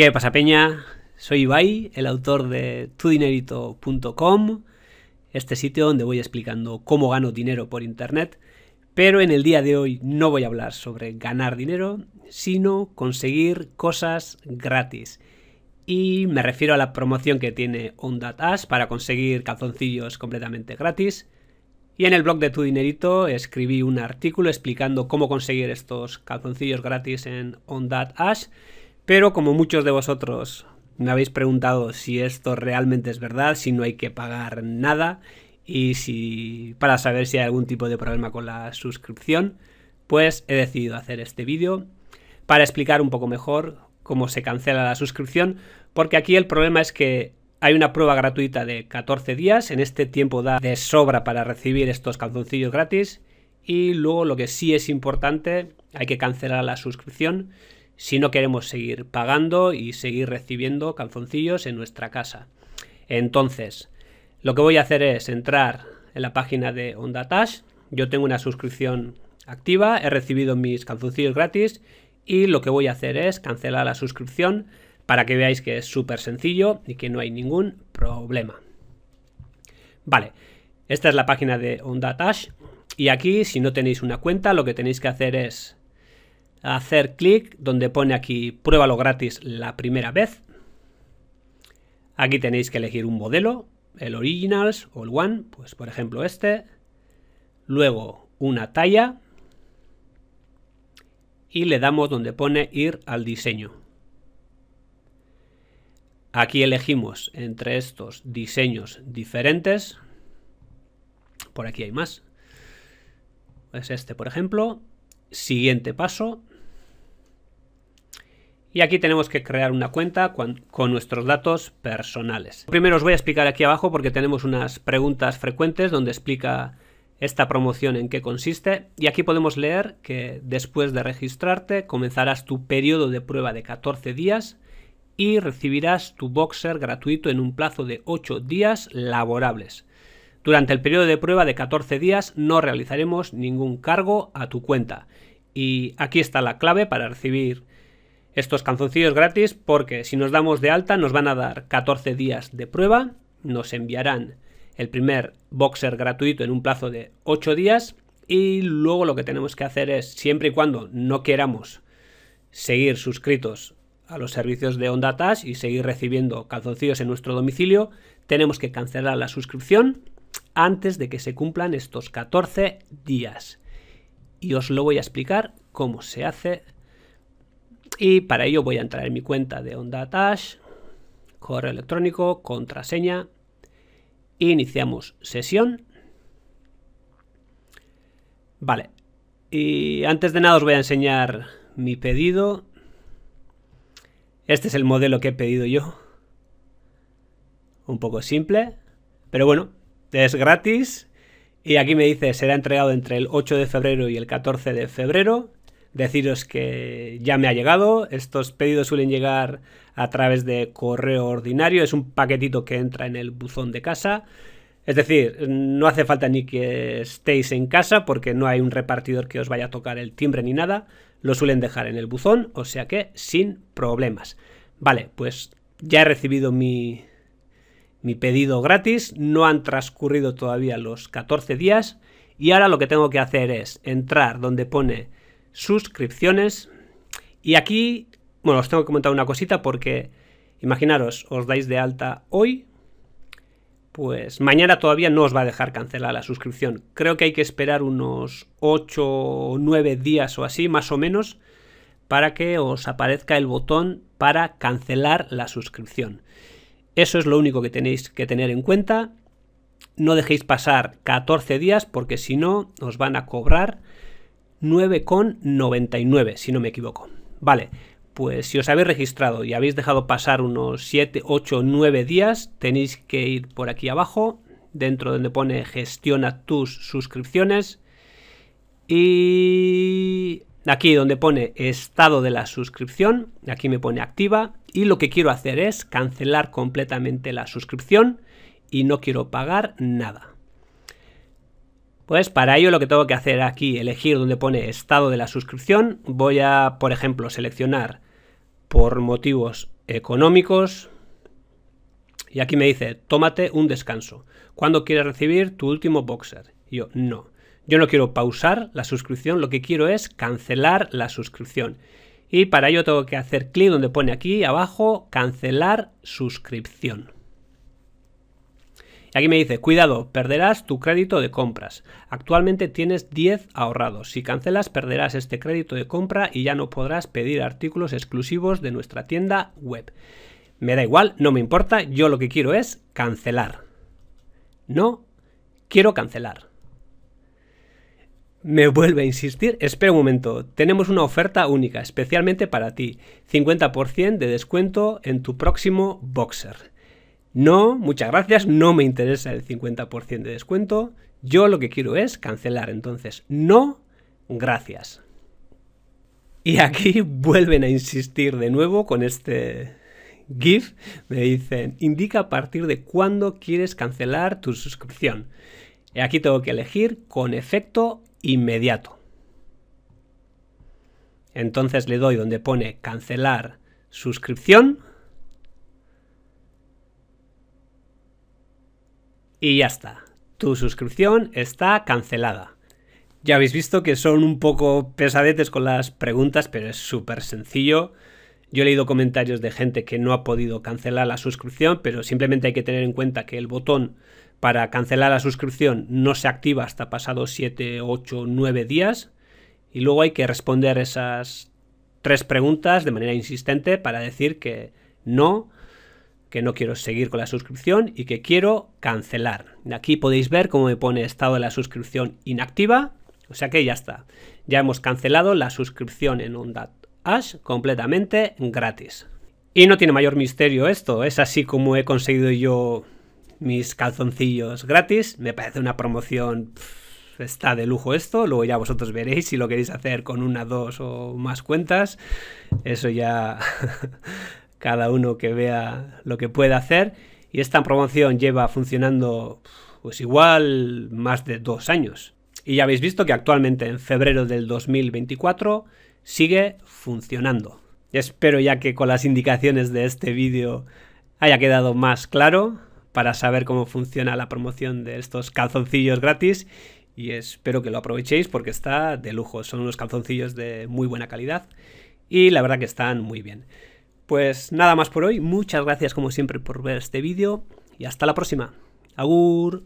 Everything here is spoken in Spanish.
¿Qué pasa, Peña? Soy Ibai, el autor de tudinerito.com, este sitio donde voy explicando cómo gano dinero por Internet, pero en el día de hoy no voy a hablar sobre ganar dinero, sino conseguir cosas gratis. Y me refiero a la promoción que tiene OnDataS para conseguir calzoncillos completamente gratis. Y en el blog de Tu escribí un artículo explicando cómo conseguir estos calzoncillos gratis en OnDataS. Ash pero como muchos de vosotros me habéis preguntado si esto realmente es verdad, si no hay que pagar nada y si para saber si hay algún tipo de problema con la suscripción, pues he decidido hacer este vídeo para explicar un poco mejor cómo se cancela la suscripción, porque aquí el problema es que hay una prueba gratuita de 14 días, en este tiempo da de sobra para recibir estos calzoncillos gratis y luego lo que sí es importante, hay que cancelar la suscripción si no queremos seguir pagando y seguir recibiendo calzoncillos en nuestra casa. Entonces, lo que voy a hacer es entrar en la página de OndaTash. Yo tengo una suscripción activa, he recibido mis calzoncillos gratis y lo que voy a hacer es cancelar la suscripción para que veáis que es súper sencillo y que no hay ningún problema. Vale, esta es la página de OndaTash y aquí si no tenéis una cuenta lo que tenéis que hacer es hacer clic donde pone aquí pruébalo gratis la primera vez. Aquí tenéis que elegir un modelo, el Originals o el One, pues por ejemplo este. Luego una talla y le damos donde pone ir al diseño. Aquí elegimos entre estos diseños diferentes. Por aquí hay más. Es pues este, por ejemplo. Siguiente paso. Y aquí tenemos que crear una cuenta con, nuestros datos personales. Primero os voy a explicar aquí abajo porque tenemos unas preguntas frecuentes donde explica esta promoción en qué consiste. Y aquí podemos leer que después de registrarte comenzarás tu periodo de prueba de 14 días y recibirás tu boxer gratuito en un plazo de 8 días laborables. Durante el periodo de prueba de 14 días no realizaremos ningún cargo a tu cuenta. Y aquí está la clave para recibir estos calzoncillos gratis porque si nos damos de alta nos van a dar 14 días de prueba, nos enviarán el primer boxer gratuito en un plazo de 8 días y luego lo que tenemos que hacer es, siempre y cuando no queramos seguir suscritos a los servicios de Onda Tash y seguir recibiendo calzoncillos en nuestro domicilio, tenemos que cancelar la suscripción antes de que se cumplan estos 14 días. Y os lo voy a explicar cómo se hace y para ello voy a entrar en mi cuenta de Onda Touch, correo electrónico, contraseña. Iniciamos sesión. Vale. Y antes de nada os voy a enseñar mi pedido. Este es el modelo que he pedido yo. Un poco simple. Pero bueno, es gratis. Y aquí me dice, será entregado entre el 8 de febrero y el 14 de febrero deciros que ya me ha llegado. Estos pedidos suelen llegar a través de correo ordinario. Es un paquetito que entra en el buzón de casa. Es decir, no hace falta ni que estéis en casa porque no hay un repartidor que os vaya a tocar el timbre ni nada. Lo suelen dejar en el buzón, o sea que sin problemas. Vale, pues ya he recibido mi, mi pedido gratis. No han transcurrido todavía los 14 días. Y ahora lo que tengo que hacer es entrar donde pone suscripciones. Y aquí, bueno, os tengo que comentar una cosita porque imaginaros, os dais de alta hoy, pues mañana todavía no os va a dejar cancelar la suscripción. Creo que hay que esperar unos 8 o 9 días o así, más o menos, para que os aparezca el botón para cancelar la suscripción. Eso es lo único que tenéis que tener en cuenta. No dejéis pasar 14 días porque si no os van a cobrar 9,99, si no me equivoco. Vale, pues si os habéis registrado y habéis dejado pasar unos 7, 8, 9 días, tenéis que ir por aquí abajo, dentro donde pone gestiona tus suscripciones. Y aquí donde pone estado de la suscripción, aquí me pone activa. Y lo que quiero hacer es cancelar completamente la suscripción y no quiero pagar nada. Pues para ello lo que tengo que hacer aquí, elegir donde pone estado de la suscripción. Voy a, por ejemplo, seleccionar por motivos económicos. Y aquí me dice, tómate un descanso. ¿Cuándo quieres recibir tu último boxer? yo, no. Yo no quiero pausar la suscripción, lo que quiero es cancelar la suscripción. Y para ello tengo que hacer clic donde pone aquí abajo, cancelar suscripción. Y aquí me dice, cuidado, perderás tu crédito de compras. Actualmente tienes 10 ahorrados. Si cancelas, perderás este crédito de compra y ya no podrás pedir artículos exclusivos de nuestra tienda web. Me da igual, no me importa, yo lo que quiero es cancelar. No quiero cancelar. Me vuelve a insistir, espera un momento, tenemos una oferta única, especialmente para ti, 50% de descuento en tu próximo boxer. No, muchas gracias, no me interesa el 50% de descuento. Yo lo que quiero es cancelar. Entonces, no, gracias. Y aquí vuelven a insistir de nuevo con este GIF. Me dicen, indica a partir de cuándo quieres cancelar tu suscripción. Y aquí tengo que elegir con efecto inmediato. Entonces le doy donde pone cancelar suscripción Y ya está, tu suscripción está cancelada. Ya habéis visto que son un poco pesadetes con las preguntas, pero es súper sencillo. Yo he leído comentarios de gente que no ha podido cancelar la suscripción, pero simplemente hay que tener en cuenta que el botón para cancelar la suscripción no se activa hasta pasados 7, 8, 9 días. Y luego hay que responder esas tres preguntas de manera insistente para decir que no, que no quiero seguir con la suscripción y que quiero cancelar. Aquí podéis ver cómo me pone estado de la suscripción inactiva, o sea que ya está. Ya hemos cancelado la suscripción en Onda Ash completamente gratis. Y no tiene mayor misterio esto, es así como he conseguido yo mis calzoncillos gratis, me parece una promoción... está de lujo esto, luego ya vosotros veréis si lo queréis hacer con una, dos o más cuentas, eso ya cada uno que vea lo que puede hacer. Y esta promoción lleva funcionando pues igual más de dos años. Y ya habéis visto que actualmente en febrero del 2024 sigue funcionando. Espero ya que con las indicaciones de este vídeo haya quedado más claro para saber cómo funciona la promoción de estos calzoncillos gratis y espero que lo aprovechéis porque está de lujo. Son unos calzoncillos de muy buena calidad y la verdad que están muy bien. Pues nada más por hoy, muchas gracias como siempre por ver este vídeo y hasta la próxima. Agur.